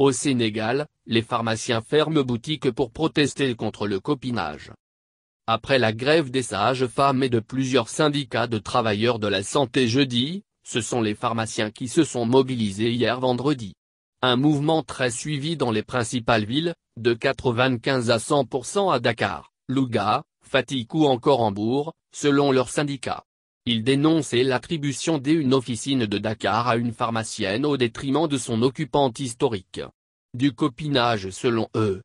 Au Sénégal, les pharmaciens ferment boutique pour protester contre le copinage. Après la grève des sages-femmes et de plusieurs syndicats de travailleurs de la santé jeudi, ce sont les pharmaciens qui se sont mobilisés hier vendredi. Un mouvement très suivi dans les principales villes, de 95 à 100% à Dakar, Louga, Fatik ou encore Hambourg, selon leurs syndicats. Il dénonçait l'attribution d'une officine de Dakar à une pharmacienne au détriment de son occupante historique. Du copinage selon eux.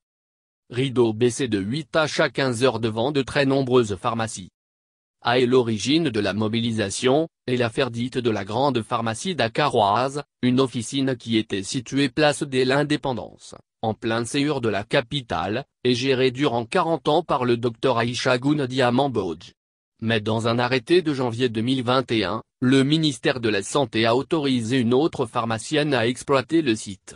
Rideau baissé de 8 à chaque 15 heures devant de très nombreuses pharmacies. A est l'origine de la mobilisation, et l'affaire dite de la grande pharmacie dakaroise, une officine qui était située place de l'Indépendance, en plein séur de la capitale, et gérée durant 40 ans par le docteur Aïcha Goun Diamant mais dans un arrêté de janvier 2021, le ministère de la Santé a autorisé une autre pharmacienne à exploiter le site.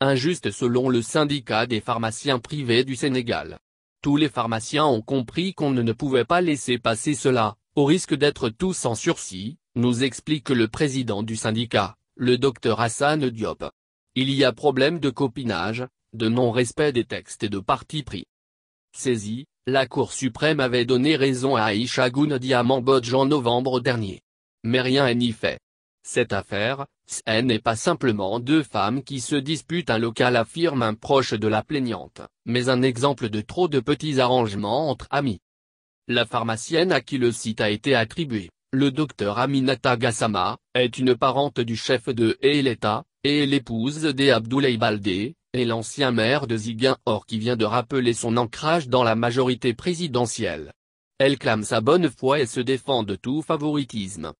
Injuste selon le syndicat des pharmaciens privés du Sénégal. Tous les pharmaciens ont compris qu'on ne pouvait pas laisser passer cela, au risque d'être tous en sursis, nous explique le président du syndicat, le docteur Hassan Diop. Il y a problème de copinage, de non-respect des textes et de parti pris. Saisi, la Cour suprême avait donné raison à Aisha à Bodj en novembre dernier. Mais rien n'y fait. Cette affaire, n'est pas simplement deux femmes qui se disputent un local affirme un proche de la plaignante, mais un exemple de trop de petits arrangements entre amis. La pharmacienne à qui le site a été attribué, le docteur Aminata Gassama, est une parente du chef de l'État et l'épouse des Baldé, et l'ancien maire de Ziguin-Or qui vient de rappeler son ancrage dans la majorité présidentielle. Elle clame sa bonne foi et se défend de tout favoritisme.